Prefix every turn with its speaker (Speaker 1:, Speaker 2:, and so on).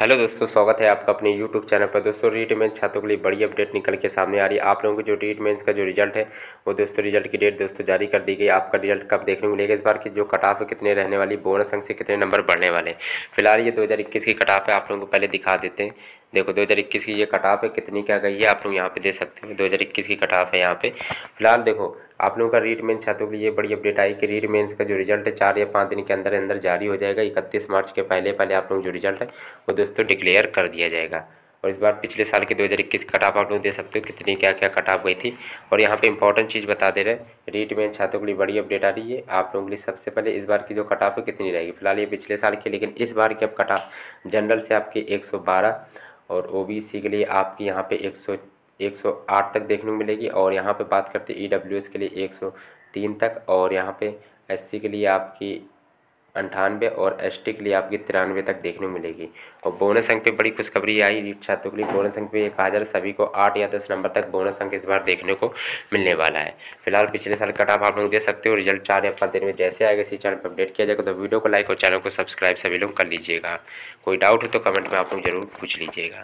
Speaker 1: hello दोस्तों स्वागत है आपका अपने यूट्यूब चैनल पर दोस्तों रीट मेन्स छात्रों के लिए बड़ी अपडेट निकल के सामने आ रही है आप लोगों के जो रीट मेन्स का जो रिजल्ट है वो दोस्तों रिजल्ट की डेट दोस्तों जारी कर दी गई आपका रिजल्ट कब देखने को मिलेगा इस बार की जो कट ऑफ कितने रहने वाली बोनस अंक से कितने नंबर बढ़ने वाले हैं फिलहाल ये दो की कट ऑफ है आप लोगों को पहले दिखा देते हैं देखो 2021 की ये कट ऑफ है कितनी क्या गई है आप लोग यहाँ पे दे सकते हो 2021 की कट ऑफ है यहाँ पे फिलहाल देखो आप लोगों का रीट मेन्स छात्रों के लिए बड़ी अपडेट आई कि रीट मेन्स का जो रिजल्ट है चार या पाँच दिन के अंदर अंदर जारी हो जाएगा इकतीस मार्च के पहले पहले आप लोग जो रिजल्ट है वो दोस्तों डिक्लेयर कर दिया जाएगा और इस बार पिछले साल के 2021 कट ऑफ आप लोग दे सकते हो कितनी क्या क्या कट ऑफ गई थी और यहाँ पे इंपॉर्टेंट चीज़ बता दे रहे रीट में छात्रों के लिए बड़ी अपडेट आ रही है आप लोगों के लिए सबसे पहले इस बार की जो कट ऑफ है कितनी रहेगी फिलहाल ये पिछले साल की लेकिन इस बार की अब कट ऑफ जनरल से आपके एक और ओ के लिए आपकी यहाँ पे एक 108 तक देखने को मिलेगी और यहाँ पे बात करते हैं ई e के लिए 103 तक और यहाँ पे एस के लिए आपकी अंठानवे और एस के लिए आपकी तिरानवे तक देखने को मिलेगी और बोनस अंक पे बड़ी खुशखबरी आई रीट छात्रों के लिए बोनस अंक पे एक हज़ार सभी को आठ या दस नंबर तक बोनस अंक इस बार देखने को मिलने वाला है फिलहाल पिछले साल कट ऑफ आप लोग दे सकते हो रिजल्ट चार या पाँच दिन में जैसे आएगा इसी चैनल पर अपडेट किया जाएगा तो वीडियो को लाइक और चैनल को सब्सक्राइब सभी लोग कर लीजिएगा कोई डाउट हो तो कमेंट में आप लोग जरूर पूछ लीजिएगा